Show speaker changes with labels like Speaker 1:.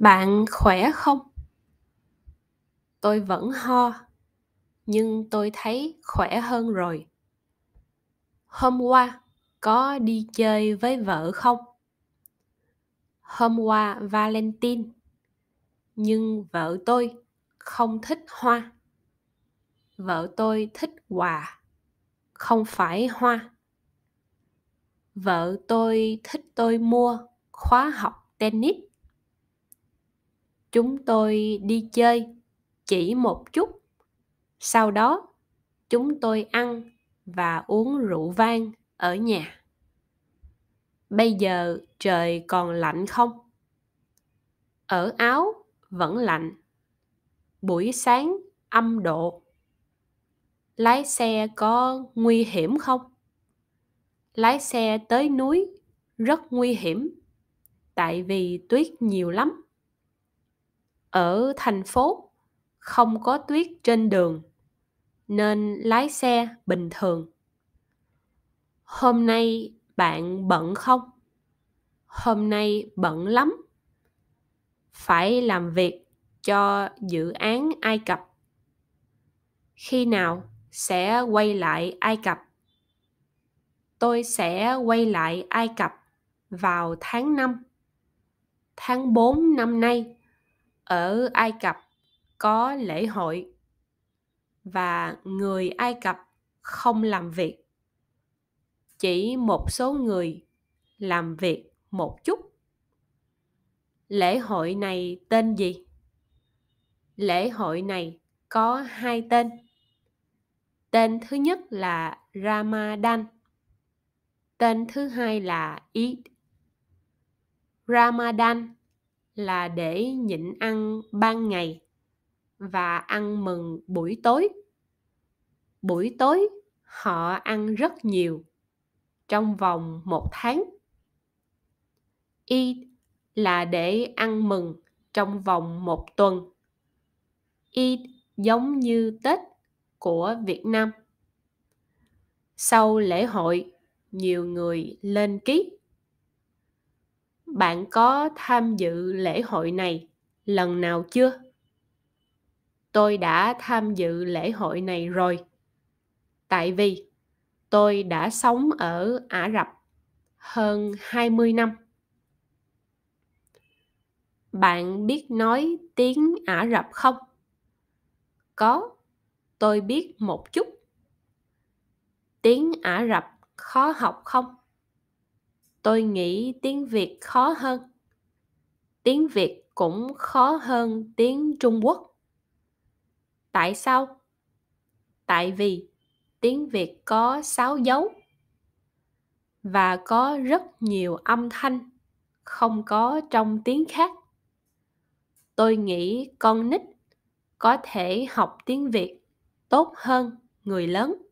Speaker 1: bạn khỏe không tôi vẫn ho nhưng tôi thấy khỏe hơn rồi hôm qua có đi chơi với vợ không hôm qua valentine nhưng vợ tôi không thích hoa vợ tôi thích quà không phải hoa vợ tôi thích tôi mua khóa học tennis chúng tôi đi chơi chỉ một chút sau đó chúng tôi ăn và uống rượu vang ở nhà bây giờ trời còn lạnh không ở áo vẫn lạnh buổi sáng âm độ lái xe có nguy hiểm không lái xe tới núi rất nguy hiểm tại vì tuyết nhiều lắm ở thành phố không có tuyết trên đường nên lái xe bình thường hôm nay bạn bận không hôm nay bận lắm phải làm việc cho dự án ai cập khi nào sẽ quay lại ai cập tôi sẽ quay lại ai cập vào tháng 5 tháng 4 năm nay ở Ai Cập có lễ hội và người Ai Cập không làm việc. Chỉ một số người làm việc một chút. Lễ hội này tên gì? Lễ hội này có hai tên. Tên thứ nhất là Ramadan. Tên thứ hai là Eid. Ramadan là để nhịn ăn ban ngày và ăn mừng buổi tối buổi tối họ ăn rất nhiều trong vòng một tháng eat là để ăn mừng trong vòng một tuần eat giống như tết của việt nam sau lễ hội nhiều người lên ký bạn có tham dự lễ hội này lần nào chưa tôi đã tham dự lễ hội này rồi tại vì tôi đã sống ở Ả Rập hơn 20 năm. Bạn biết nói tiếng Ả Rập không? Có, tôi biết một chút. Tiếng Ả Rập khó học không? tôi nghĩ tiếng việt khó hơn tiếng việt cũng khó hơn tiếng trung quốc tại sao tại vì tiếng việt có sáu dấu và có rất nhiều âm thanh không có trong tiếng khác tôi nghĩ con nít có thể học tiếng việt tốt hơn người lớn